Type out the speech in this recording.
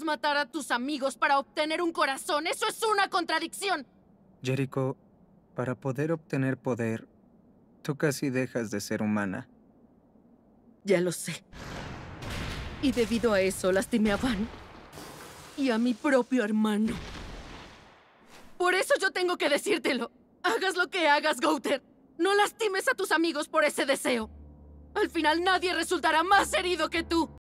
matar a tus amigos para obtener un corazón? ¡Eso es una contradicción! Jericho, para poder obtener poder, tú casi dejas de ser humana. Ya lo sé. Y debido a eso lastimé a Van y a mi propio hermano. Por eso yo tengo que decírtelo. Hagas lo que hagas, Gouter. No lastimes a tus amigos por ese deseo. Al final nadie resultará más herido que tú.